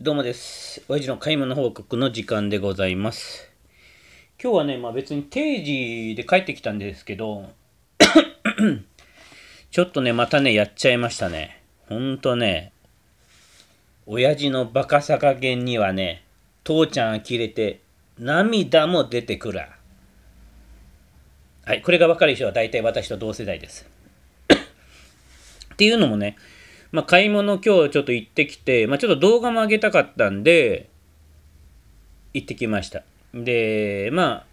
どうもです。親父の買い物報告の時間でございます。今日はね、まあ別に定時で帰ってきたんですけど ちょっとね、またね、やっちゃいましたね。ほんとね、親父のバカさ加減にはね、父ちゃん呆れて、涙も出てくる。はい、これが分かる人は大体私と同世代です。っていうのもね、まあ、買い物今日ちょっと行ってきて、まあ、ちょっと動画も上げたかったんで、行ってきました。で、まあ、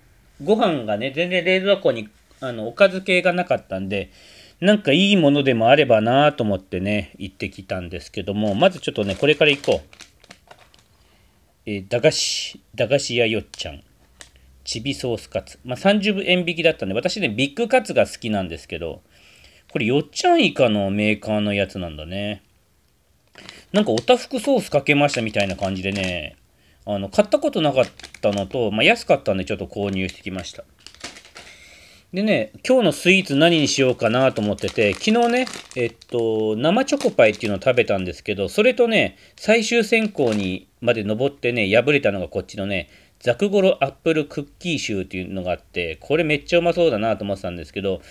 ご飯がね、全然冷蔵庫にあのおかず系がなかったんで、なんかいいものでもあればなと思ってね、行ってきたんですけども、まずちょっとね、これから行こう。えー、駄菓子、駄菓子屋よっちゃん。チビソースカツ。まあ、30円引きだったんで、私ね、ビッグカツが好きなんですけど、これ、よっちゃん以下のメーカーのやつなんだね。なんか、おたふくソースかけましたみたいな感じでね、あの、買ったことなかったのと、まあ、安かったんでちょっと購入してきました。でね、今日のスイーツ何にしようかなと思ってて、昨日ね、えっと、生チョコパイっていうのを食べたんですけど、それとね、最終選考にまで登ってね、破れたのがこっちのね、ザクゴロアップルクッキーシューっていうのがあって、これめっちゃうまそうだなと思ってたんですけど、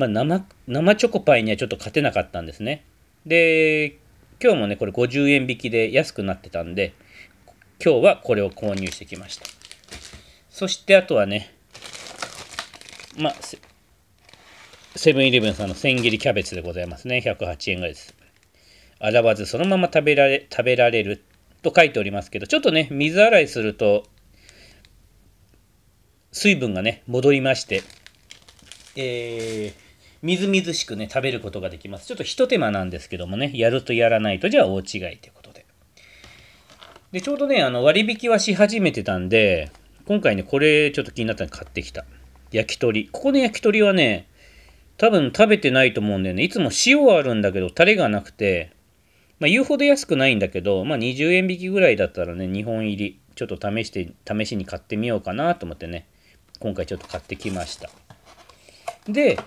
まあ、生、生チョコパイにはちょっと勝てなかったんですね。で、今日もね、これ50円引きで安くなってたんで、今日はこれを購入してきました。そしてあとはね、まあ、セブンイレブンさんの千切りキャベツでございますね。108円ぐらいです。洗わずそのまま食べられ、食べられると書いておりますけど、ちょっとね、水洗いすると、水分がね、戻りまして、えーみずみずしくね、食べることができます。ちょっとひと手間なんですけどもね、やるとやらないとじゃあ大違いということで。で、ちょうどね、あの割引はし始めてたんで、今回ね、これちょっと気になったんで買ってきた。焼き鳥。ここの焼き鳥はね、多分食べてないと思うんだよね。いつも塩はあるんだけど、タレがなくて、まあ、言うほど安くないんだけど、まあ、20円引きぐらいだったらね、2本入り、ちょっと試して、試しに買ってみようかなと思ってね、今回ちょっと買ってきました。で、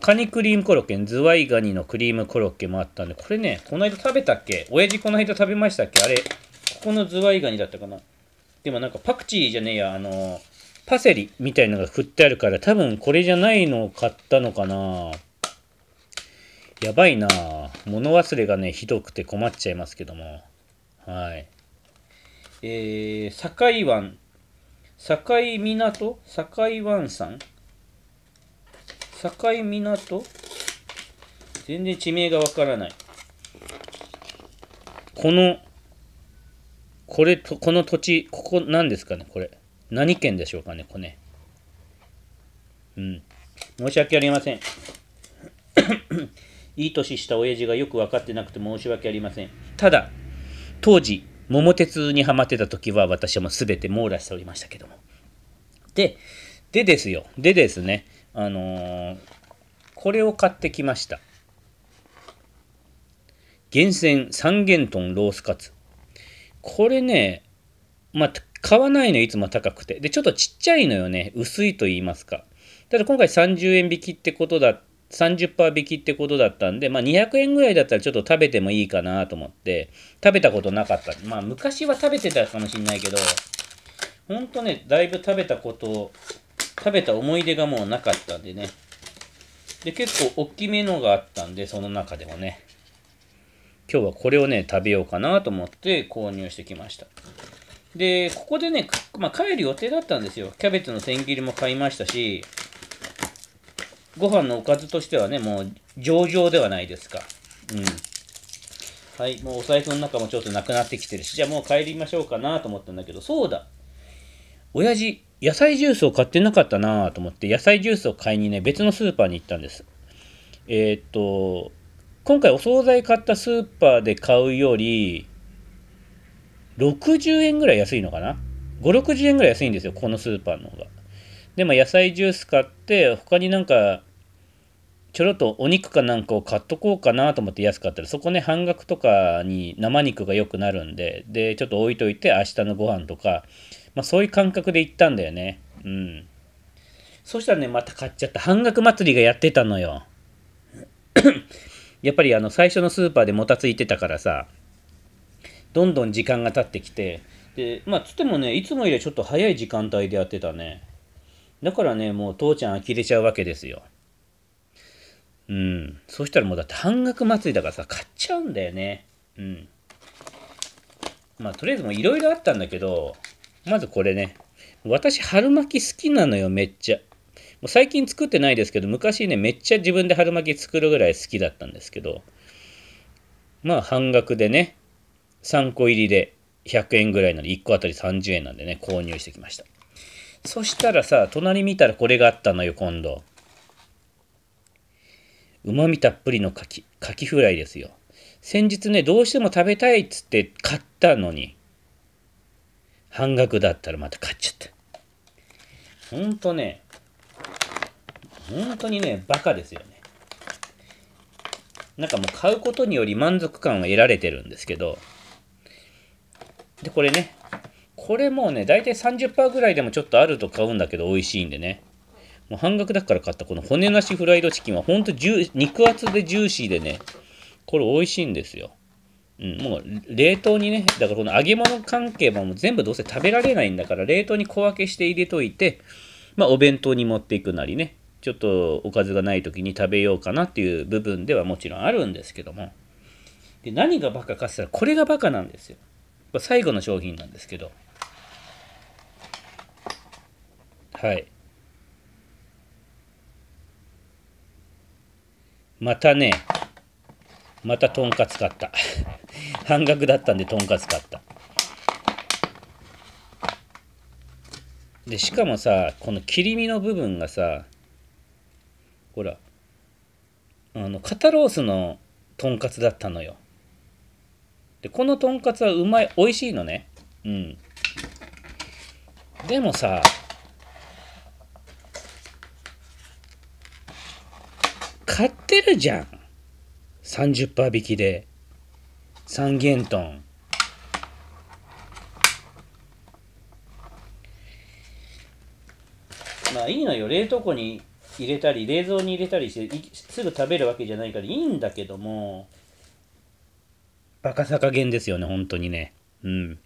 カニクリームコロッケ、ズワイガニのクリームコロッケもあったんで、これね、この間食べたっけ親父この間食べましたっけあれ、ここのズワイガニだったかなでもなんかパクチーじゃねえや、あの、パセリみたいのが振ってあるから、多分これじゃないのを買ったのかなやばいな物忘れがね、ひどくて困っちゃいますけども。はい。えー、堺湾、堺港堺湾さん境港全然地名がわからない。この、これと、この土地、ここ何ですかね、これ。何県でしょうかね、これ、ね。うん。申し訳ありません。いい年した親父がよく分かってなくて申し訳ありません。ただ、当時、桃鉄にはまってた時は私はもう全て網羅しておりましたけども。で、でですよ。でですね。あのー、これを買ってきました。厳選三元豚ロースカツ。これね、まあ、買わないのいつも高くて。で、ちょっとちっちゃいのよね。薄いと言いますか。ただ今回30円引きってことだ、30%引きってことだったんで、まあ、200円ぐらいだったらちょっと食べてもいいかなと思って、食べたことなかった。まあ、昔は食べてたかもしんないけど、ほんとね、だいぶ食べたこと食べた思い出がもうなかったんでね。で、結構大きめのがあったんで、その中でもね。今日はこれをね、食べようかなと思って購入してきました。で、ここでね、まあ、帰る予定だったんですよ。キャベツの千切りも買いましたし、ご飯のおかずとしてはね、もう上々ではないですか。うん。はい、もうお財布の中もちょっとなくなってきてるし、じゃあもう帰りましょうかなと思ったんだけど、そうだ親父、野菜ジュースを買ってなかったなと思って、野菜ジュースを買いにね、別のスーパーに行ったんです。えー、っと、今回お惣菜買ったスーパーで買うより、60円ぐらい安いのかな ?5、60円ぐらい安いんですよ、このスーパーの方が。でも野菜ジュース買って、他になんか、ちょろっとお肉かなんかを買っとこうかなと思って安かったら、そこね、半額とかに生肉が良くなるんで、で、ちょっと置いといて、明日のご飯とか、まあ、そういう感覚で行ったんだよね。うん。そしたらね、また買っちゃった。半額祭りがやってたのよ。やっぱりあの最初のスーパーでもたついてたからさ、どんどん時間が経ってきて、で、まあ、つってもね、いつもよりちょっと早い時間帯でやってたね。だからね、もう父ちゃん呆れちゃうわけですよ。うん。そしたらもうだって半額祭りだからさ、買っちゃうんだよね。うん。まあ、とりあえずもういろいろあったんだけど、まずこれね。私、春巻き好きなのよ、めっちゃ。もう最近作ってないですけど、昔ね、めっちゃ自分で春巻き作るぐらい好きだったんですけど、まあ、半額でね、3個入りで100円ぐらいなので、1個あたり30円なんでね、購入してきました。そしたらさ、隣見たらこれがあったのよ、今度。うまみたっぷりの柿、柿フライですよ。先日ね、どうしても食べたいっつって買ったのに、半額だったらまた買っちゃった。ほんとね、本当にね、バカですよね。なんかもう買うことにより満足感を得られてるんですけど、で、これね、これもうね、だいたい30%ぐらいでもちょっとあると買うんだけど、美味しいんでね。もう半額だから買ったこの骨なしフライドチキンは、ほんと肉厚でジューシーでね、これ美味しいんですよ。もう冷凍にね、だからこの揚げ物関係も全部どうせ食べられないんだから、冷凍に小分けして入れといて、まあ、お弁当に持っていくなりね、ちょっとおかずがない時に食べようかなっていう部分ではもちろんあるんですけども、で何がバカかって言ったら、これがバカなんですよ。最後の商品なんですけど。はい。またね、またとんかつ買った半額だったんでとんかつ買ったでしかもさこの切り身の部分がさほらあの肩ロースのとんかつだったのよでこのとんかつはうまい美味しいのねうんでもさ買ってるじゃん30%引きで3元トンまあいいのよ冷凍庫に入れたり冷蔵に入れたりしてすぐ食べるわけじゃないからいいんだけどもバカさ加減ですよね本当にねうん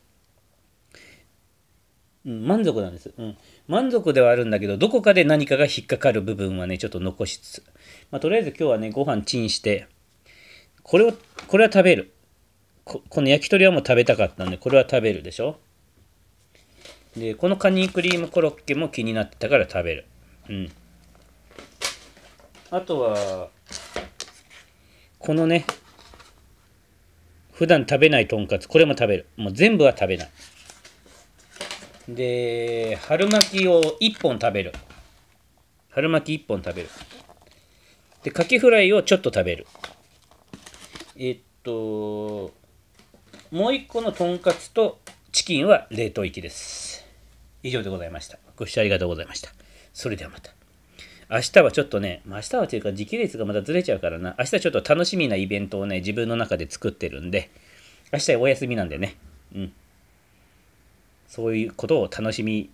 満足なんです、うん、満足ではあるんだけどどこかで何かが引っかかる部分はねちょっと残しつつ、まあ、とりあえず今日はねご飯チンしてこれを、これは食べる。ここの焼き鳥はもう食べたかったんで、これは食べるでしょで、このカニクリームコロッケも気になってたから食べる。うん。あとは、このね、普段食べないとんかつ、これも食べる。もう全部は食べない。で、春巻きを1本食べる。春巻き1本食べる。で、カキフライをちょっと食べる。えっと、もう一個のとんかつとチキンは冷凍行きです。以上でございました。ご視聴ありがとうございました。それではまた。明日はちょっとね、明日はというか時期列がまたずれちゃうからな、明日ちょっと楽しみなイベントをね、自分の中で作ってるんで、明日お休みなんでね、うん。そういうことを楽しみ、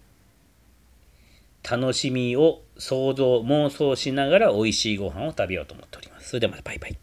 楽しみを想像、妄想しながら美味しいご飯を食べようと思っております。それではまたバイバイ。